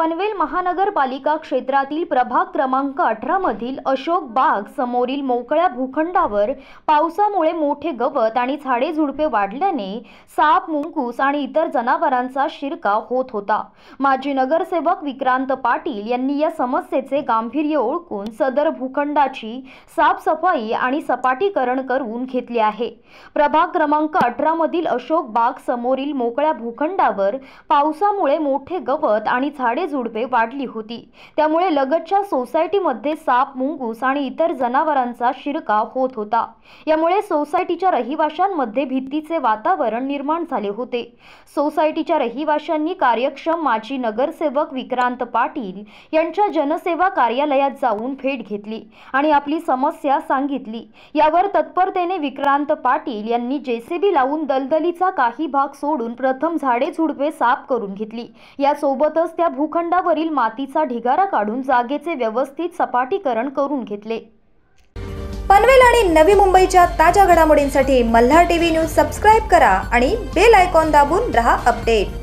पनवेल महानगरपालिका क्षेत्रातील प्रभाग क्रमांक अठरामधील मधील अशोक बाग समोरील मोकळ्या भूखंडावर पावसामुळे मोठे गवत आणि झाडे झुडपे वाढल्याने साप मुंकूस आणि इतर जनावरांचा शिरका होत होता माजी नगरसेवक विक्रांत पाटील यांनी या समस्येचे गांभीर्य ओळखून सदर भूखंडाची साफसफाई आणि सपाटीकरण करून घेतले आहे प्रभाग क्रमांक अठरामधील मधील अशोक बाग समोरील मोकळ्या भूखंडावर पावसामुळे मोठे गवत आणि झाडे जुडपे वाढली होती त्यामुळे लगतच्या सोसायटीमध्ये साप मुंगूस आणि इतर जनावरांचा शिरकाव होत होता यामुळे सोसायटीच्या रहिवाशांमध्ये भीतीचे वातावरण निर्माण झाले होते सोसायटीच्या रहिवाशांनी कार्यक्षम माजी नगरसेवक विक्रांत पाटील यांच्या जनसेवा कार्यालयात जाऊन भेट घेतली आणि आपली समस्या सांगितली यावर तत्परतेने विक्रांत पाटील यांनी जेसीबी लावून दलदलीचा काही भाग सोडून प्रथम झाडे झुडपे साफ करून घेतली यासोबतच त्या भूखंड लोखंडावरील मातीचा ढिगारा काढून जागेचे व्यवस्थित सपाटीकरण करून घेतले पनवेल आणि नवी मुंबईच्या ताज्या घडामोडींसाठी मल्हार टीव्ही न्यूज सबस्क्राईब करा आणि बेल आयकॉन दाबून रहा अपडेट